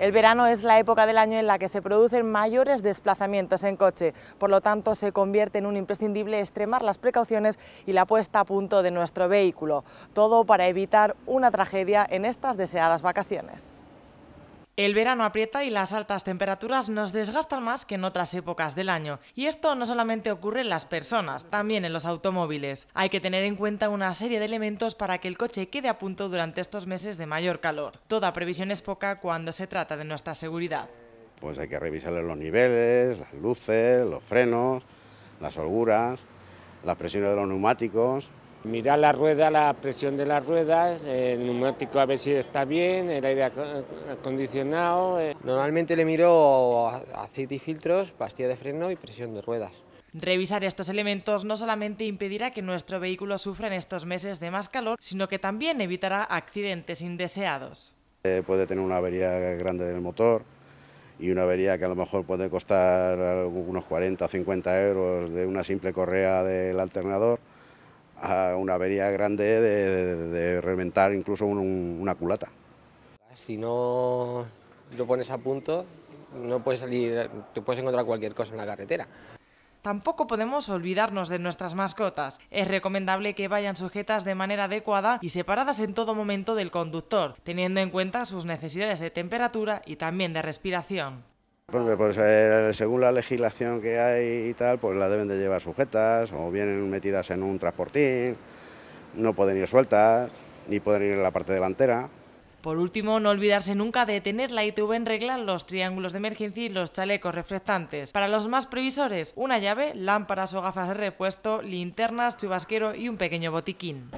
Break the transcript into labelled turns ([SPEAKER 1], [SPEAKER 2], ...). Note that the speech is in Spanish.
[SPEAKER 1] El verano es la época del año en la que se producen mayores desplazamientos en coche, por lo tanto se convierte en un imprescindible extremar las precauciones y la puesta a punto de nuestro vehículo, todo para evitar una tragedia en estas deseadas vacaciones. El verano aprieta y las altas temperaturas nos desgastan más que en otras épocas del año. Y esto no solamente ocurre en las personas, también en los automóviles. Hay que tener en cuenta una serie de elementos para que el coche quede a punto durante estos meses de mayor calor. Toda previsión es poca cuando se trata de nuestra seguridad.
[SPEAKER 2] Pues hay que revisarle los niveles, las luces, los frenos, las holguras, las presiones de los neumáticos, Mirar la rueda, la presión de las ruedas, eh, el neumático a ver si está bien, el aire acondicionado. Eh. Normalmente le miro aceite y filtros, pastilla de freno y presión
[SPEAKER 1] de ruedas. Revisar estos elementos no solamente impedirá que nuestro vehículo sufra en estos meses de más calor, sino que también evitará accidentes indeseados.
[SPEAKER 2] Eh, puede tener una avería grande del motor y una avería que a lo mejor puede costar unos 40 o 50 euros de una simple correa del alternador a una avería grande de, reventar incluso una culata.
[SPEAKER 1] Si no lo pones a punto, no puedes salir, te puedes encontrar cualquier cosa en la carretera. Tampoco podemos olvidarnos de nuestras mascotas. Es recomendable que vayan sujetas de manera adecuada y separadas en todo momento del conductor, teniendo en cuenta sus necesidades de temperatura y también de respiración.
[SPEAKER 2] Pues, eh, según la legislación que hay y tal, pues la deben de llevar sujetas o vienen metidas en un transportín, no pueden ir sueltas, ni pueden ir en la parte delantera.
[SPEAKER 1] Por último, no olvidarse nunca de tener la ITV en regla, los triángulos de emergencia y los chalecos reflectantes. Para los más previsores, una llave, lámparas o gafas de repuesto, linternas, chubasquero y un pequeño botiquín.